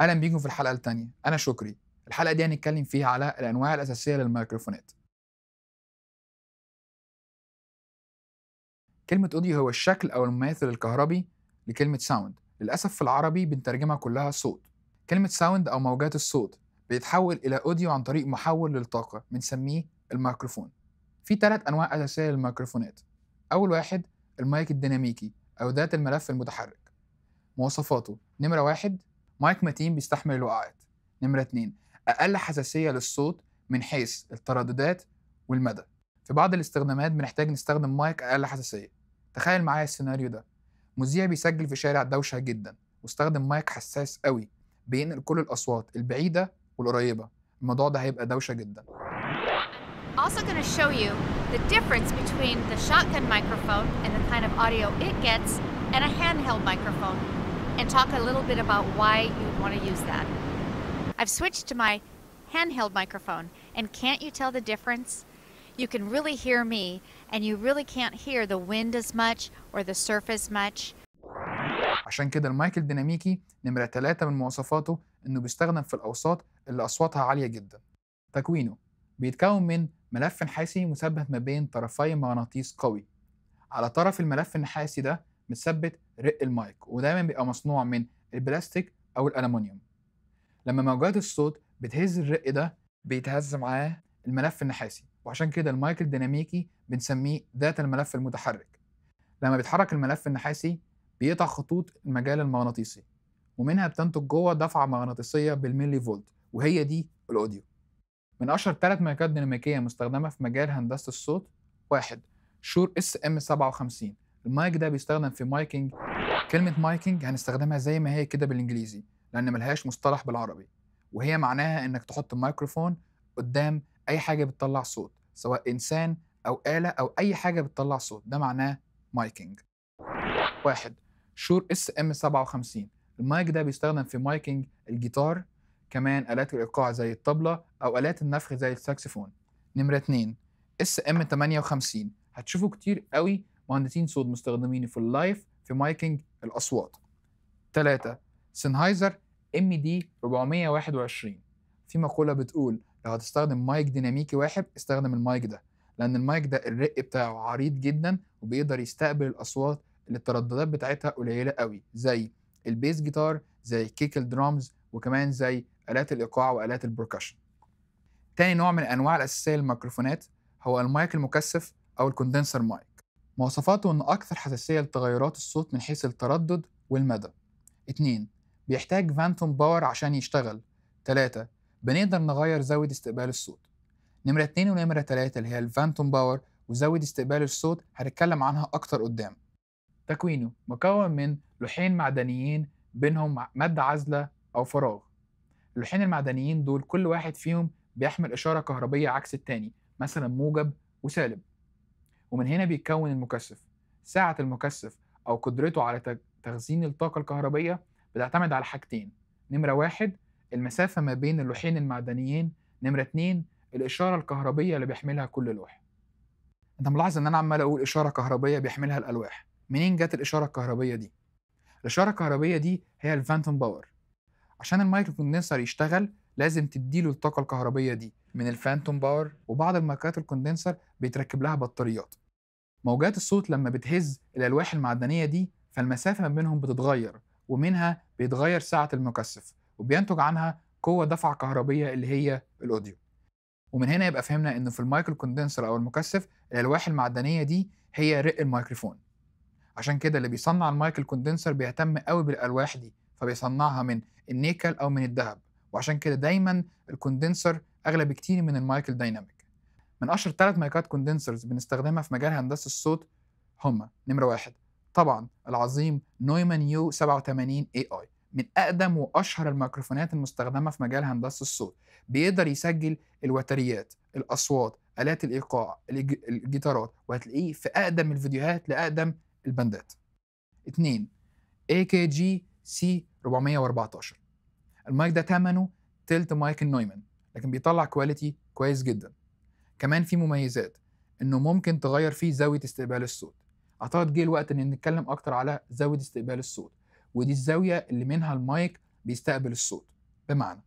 اهلا بيكم في الحلقه الثانيه انا شكري الحلقه دي هنتكلم فيها على الانواع الاساسيه للميكروفونات كلمه اوديو هو الشكل او المماثل الكهربي لكلمه ساوند للاسف في العربي بنترجمها كلها صوت كلمه ساوند او موجات الصوت بيتحول الى اوديو عن طريق محول للطاقه بنسميه الميكروفون في ثلاث انواع اساسيه للميكروفونات اول واحد المايك الديناميكي او ذات الملف المتحرك مواصفاته نمره واحد مايك متين بيستحمل الوقعات نمرة 2 أقل حساسية للصوت من حيث الترددات والمدى في بعض الاستخدامات بنحتاج نستخدم مايك أقل حساسية تخيل معايا السيناريو ده مذيع بيسجل في شارع دوشة جدا واستخدم مايك حساس قوي بينقل كل الأصوات البعيدة والقريبة الموضوع ده هيبقى دوشة جدا also going to show you the difference between the shotgun microphone and the kind of audio it gets and a handheld microphone and talk a little bit about why you want to use that. I've switched to my handheld microphone, and can't you tell the difference? You can really hear me, and you really can't hear the wind as much or the surf as much. عشان كده المايك الديناميكي نمرة من مواصفاته إنه بيستخدم في الأوساط اللي أصواتها عالية جدا. تكوينه بيتكون من ملف نحاسي مثبت ما بين طرفي مغناطيس قوي. على طرف الملف النحاسي ده متثبت رق المايك ودايما بيبقى مصنوع من البلاستيك او الالومنيوم لما موجات الصوت بتهز الرق ده بيتهز معاه الملف النحاسي وعشان كده المايك الديناميكي بنسميه ذات الملف المتحرك لما بيتحرك الملف النحاسي بيقطع خطوط المجال المغناطيسي ومنها بتنتج جوه دفعة مغناطيسية بالملي فولت وهي دي الأوديو من أشهر ثلاث مايكات ديناميكية مستخدمة في مجال هندسة الصوت واحد شور اس ام 57 المايك ده بيستخدم في مايكنج كلمه مايكنج هنستخدمها زي ما هي كده بالانجليزي لان ملهاش مصطلح بالعربي وهي معناها انك تحط الميكروفون قدام اي حاجه بتطلع صوت سواء انسان او اله او اي حاجه بتطلع صوت ده معناه مايكنج واحد شور اس ام 57 المايك ده بيستخدم في مايكنج الجيتار كمان آلات الإيقاع زي الطبلة أو آلات النفخ زي الساكسفون نمرة 2 اس ام 58 هتشوفه كتير قوي مهندسين صوت مستخدمين في اللايف في مايكنج الاصوات 3 سنهايزر ام دي 421 في مقوله بتقول لو هتستخدم مايك ديناميكي واحد استخدم المايك ده لان المايك ده الرق بتاعه عريض جدا وبيقدر يستقبل الاصوات اللي الترددات بتاعتها قليله قوي زي البيس جيتار زي كيك الدرامز وكمان زي الات الايقاع والات البركشن تاني نوع من انواع الاساسيه للميكروفونات هو المايك المكثف او الكوندنسر مايك مواصفاته إنه أكثر حساسية لتغيرات الصوت من حيث التردد والمدى 2 بيحتاج فانتوم باور عشان يشتغل 3 بنقدر نغير زاوية استقبال الصوت نمرة 2 ونمرة 3 اللي هي الفانتوم باور وزاوية استقبال الصوت هنتكلم عنها أكتر قدام تكوينه مكون من لوحين معدنيين بينهم مادة عازلة أو فراغ اللوحين المعدنيين دول كل واحد فيهم بيحمل إشارة كهربية عكس التاني مثلا موجب وسالب ومن هنا بيتكون المكثف سعة المكثف أو قدرته على تخزين الطاقة الكهربية بتعتمد على حاجتين نمرة واحد المسافة ما بين اللوحين المعدنيين نمرة اتنين الإشارة الكهربية اللي بيحملها كل لوح أنت ملاحظ إن أنا عمال أقول إشارة كهربية بيحملها الألواح منين جت الإشارة الكهربية دي؟ الإشارة الكهربية دي هي الفانتوم باور عشان المايكرو كوندنسر يشتغل لازم تديله الطاقه الكهربيه دي من الفانتوم باور وبعض الماركات الكوندنسر بيتركب لها بطاريات موجات الصوت لما بتهز الالواح المعدنيه دي فالمسافه ما بينهم بتتغير ومنها بيتغير سعه المكثف وبينتج عنها قوه دفع كهربيه اللي هي الاوديو ومن هنا يبقى فهمنا ان في المايكرو كوندنسر او المكثف الالواح المعدنيه دي هي رق الميكروفون عشان كده اللي بيصنع المايكرو كوندنسر بيهتم قوي بالالواح دي فبيصنعها من النيكل او من الذهب وعشان كده دايما الكوندنسر اغلى بكتير من المايك الدايناميك من اشهر ثلاث مايكات كوندنسرز بنستخدمها في مجال هندسه الصوت هما نمره واحد طبعا العظيم نويمان يو 87 اي اي من اقدم واشهر الميكروفونات المستخدمه في مجال هندسه الصوت بيقدر يسجل الوتريات الاصوات الات الايقاع الجيتارات وهتلاقيه في اقدم الفيديوهات لاقدم البندات 2 AKG C 414 المايك ده ثمنه تلت مايك النويمان لكن بيطلع كواليتي كويس جدا كمان في مميزات انه ممكن تغير فيه زاويه استقبال الصوت اعتقد جه الوقت ان نتكلم اكتر على زاويه استقبال الصوت ودي الزاويه اللي منها المايك بيستقبل الصوت بمعنى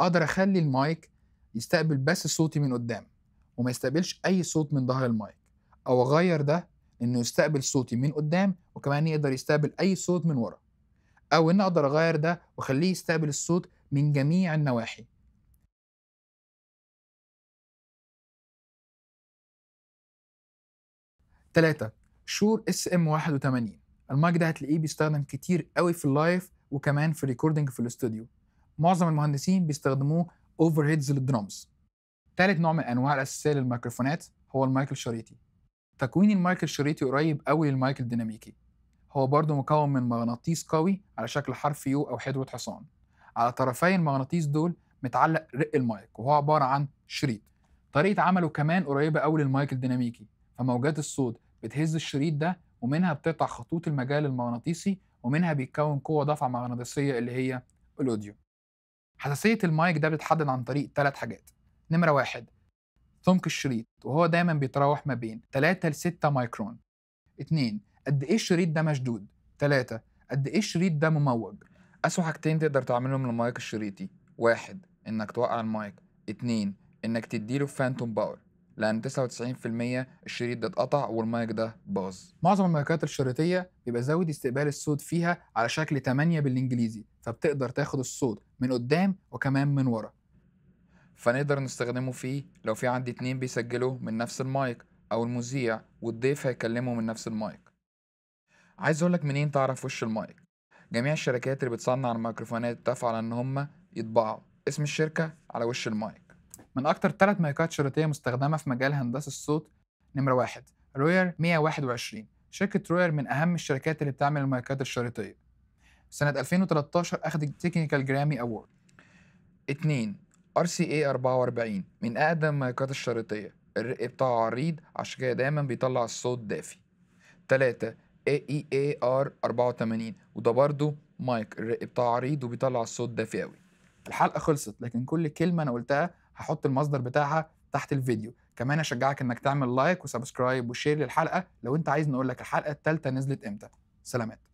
اقدر اخلي المايك يستقبل بس صوتي من قدام وما يستقبلش اي صوت من ظهر المايك او اغير ده انه يستقبل صوتي من قدام وكمان يقدر يستقبل اي صوت من ورا او ان اقدر اغير ده واخليه يستقبل الصوت من جميع النواحي ثلاثة شور اس ام 81 المايك ده هتلاقيه بيستخدم كتير قوي في اللايف وكمان في الريكوردنج في الاستوديو معظم المهندسين بيستخدموه اوفر هيدز للدرامز ثالث نوع من انواع الاساسيه للميكروفونات هو المايك الشريطي تكوين المايك الشريطي قريب قوي للمايك الديناميكي هو برضه مكون من مغناطيس قوي على شكل حرف يو أو حدوة حصان على طرفي المغناطيس دول متعلق رق المايك وهو عبارة عن شريط طريقة عمله كمان قريبة أوي للمايك الديناميكي فموجات الصوت بتهز الشريط ده ومنها بتقطع خطوط المجال المغناطيسي ومنها بيتكون قوة دفع مغناطيسية اللي هي الأوديو حساسية المايك ده بتتحدد عن طريق ثلاث حاجات نمرة واحد سمك الشريط وهو دايما بيتراوح ما بين 3 ل 6 مايكرون 2 قد ايه الشريط ده مشدود ثلاثة قد ايه الشريط ده مموج اسوء حاجتين تقدر تعملهم للمايك الشريطي واحد انك توقع المايك اتنين انك تديله فانتوم باور لان 99% الشريط ده اتقطع والمايك ده باظ معظم المايكات الشريطيه بيبقى زاويه استقبال الصوت فيها على شكل 8 بالانجليزي فبتقدر تاخد الصوت من قدام وكمان من ورا فنقدر نستخدمه فيه لو في عندي اتنين بيسجلوا من نفس المايك او المذيع والضيف هيكلمه من نفس المايك عايز اقولك منين تعرف وش المايك جميع الشركات اللي بتصنع الميكروفونات اتفقوا على ان هم يطبعوا اسم الشركه على وش المايك من اكتر ثلاث مايكات شريطيه مستخدمه في مجال هندسه الصوت نمره واحد روير 121 شركه روير من اهم الشركات اللي بتعمل المايكات الشريطيه سنه 2013 اخدت تكنيكال جرامي اوورد 2 ار سي اي 44 من اقدم المايكات الشريطيه الرق بتاعه عريض عشان كده دايما بيطلع الصوت دافي 3 اي اي ار 84 وده برضو مايك بتاع عريض وبيطلع الصوت دافي قوي الحلقه خلصت لكن كل كلمه انا قلتها هحط المصدر بتاعها تحت الفيديو كمان اشجعك انك تعمل لايك وسبسكرايب وشير للحلقه لو انت عايز نقول لك الحلقه الثالثه نزلت امتى سلامات